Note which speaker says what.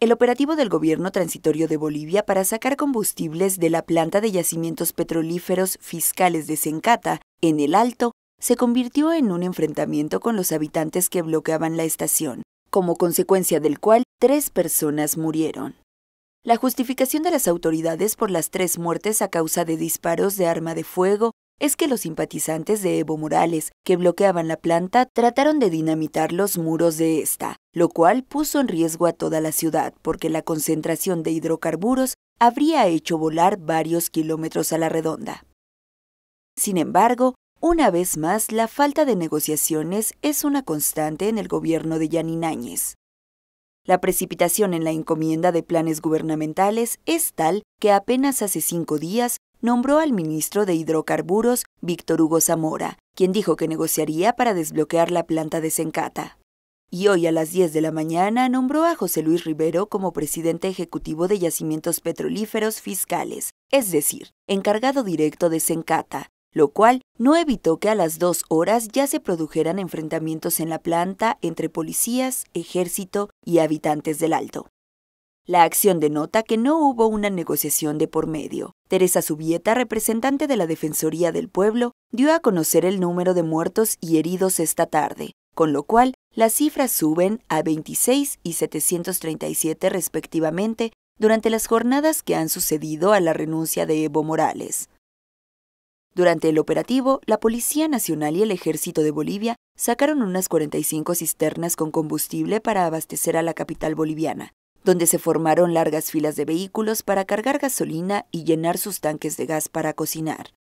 Speaker 1: El operativo del gobierno transitorio de Bolivia para sacar combustibles de la planta de yacimientos petrolíferos fiscales de Sencata, en el Alto, se convirtió en un enfrentamiento con los habitantes que bloqueaban la estación, como consecuencia del cual tres personas murieron. La justificación de las autoridades por las tres muertes a causa de disparos de arma de fuego es que los simpatizantes de Evo Morales, que bloqueaban la planta, trataron de dinamitar los muros de esta, lo cual puso en riesgo a toda la ciudad, porque la concentración de hidrocarburos habría hecho volar varios kilómetros a la redonda. Sin embargo, una vez más, la falta de negociaciones es una constante en el gobierno de Yaninañez. La precipitación en la encomienda de planes gubernamentales es tal que apenas hace cinco días nombró al ministro de Hidrocarburos, Víctor Hugo Zamora, quien dijo que negociaría para desbloquear la planta de Sencata. Y hoy a las 10 de la mañana nombró a José Luis Rivero como presidente ejecutivo de Yacimientos Petrolíferos Fiscales, es decir, encargado directo de Sencata, lo cual no evitó que a las dos horas ya se produjeran enfrentamientos en la planta entre policías, ejército y habitantes del Alto. La acción denota que no hubo una negociación de por medio. Teresa Subieta, representante de la Defensoría del Pueblo, dio a conocer el número de muertos y heridos esta tarde, con lo cual las cifras suben a 26 y 737 respectivamente durante las jornadas que han sucedido a la renuncia de Evo Morales. Durante el operativo, la Policía Nacional y el Ejército de Bolivia sacaron unas 45 cisternas con combustible para abastecer a la capital boliviana, donde se formaron largas filas de vehículos para cargar gasolina y llenar sus tanques de gas para cocinar.